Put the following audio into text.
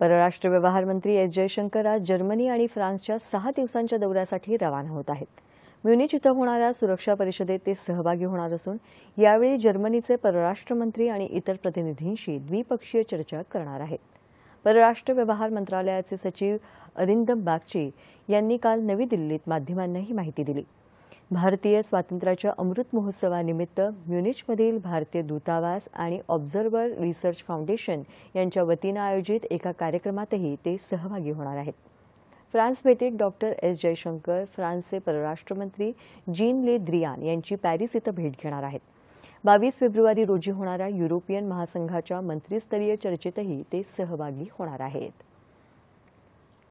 परराष्ट्र व्यवहार मंत्री एस जयशंकर आज जर्मनी आणि फ्रान्सच्या सहा दिवसांच्या दौऱ्यासाठी रवाना होत आहेत म्युनिच इथं होणाऱ्या सुरक्षा परिषदेत ते सहभागी होणार असून यावेळी जर्मनीचे परराष्ट्र मंत्री आणि इतर प्रतिनिधींशी द्विपक्षीय चर्चा करणार आहेत परराष्ट्र व्यवहार मंत्रालयाचे सचिव अरिंदम बागची यांनी काल नवी दिल्लीत माध्यमांना ही माहिती दिली भारतीय स्वातंत्र्याच्या अमृत महोत्सवानिमित्त म्युनिचमधील भारतीय दूतावास आणि ऑब्झर्वर रिसर्च फाउंडेशन यांच्या वतीनं आयोजित एका कार्यक्रमातही ते सहभागी होणार आहेत फ्रान्स भेटीत डॉक्टर एस जयशंकर फ्रान्सचे परराष्ट्रमंत्री जीन ले द्रियान यांची पॅरिस इथं भेट घेणार आहेत बावीस फेब्रुवारी रोजी होणाऱ्या युरोपियन महासंघाच्या मंत्रीस्तरीय चर्चेतही ते सहभागी होणार आहेत